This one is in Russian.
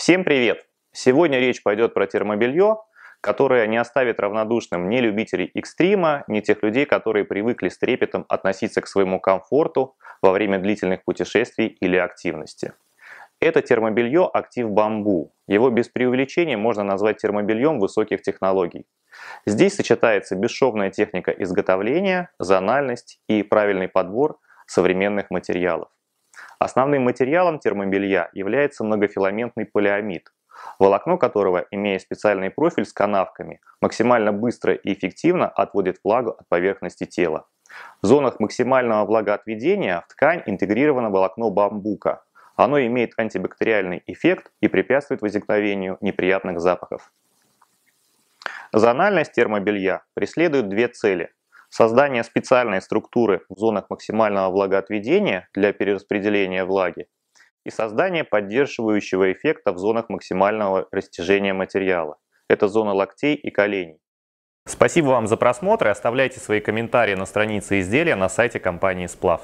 Всем привет! Сегодня речь пойдет про термобелье, которое не оставит равнодушным ни любителей экстрима, ни тех людей, которые привыкли с трепетом относиться к своему комфорту во время длительных путешествий или активности. Это термобелье «Актив Бамбу». Его без преувеличения можно назвать термобельем высоких технологий. Здесь сочетается бесшовная техника изготовления, зональность и правильный подбор современных материалов. Основным материалом термобелья является многофиламентный полиамид, волокно которого, имея специальный профиль с канавками, максимально быстро и эффективно отводит влагу от поверхности тела. В зонах максимального влагоотведения в ткань интегрировано волокно бамбука. Оно имеет антибактериальный эффект и препятствует возникновению неприятных запахов. Зональность термобелья преследует две цели. Создание специальной структуры в зонах максимального влагоотведения для перераспределения влаги и создание поддерживающего эффекта в зонах максимального растяжения материала. Это зона локтей и коленей. Спасибо вам за просмотр и оставляйте свои комментарии на странице изделия на сайте компании Сплав.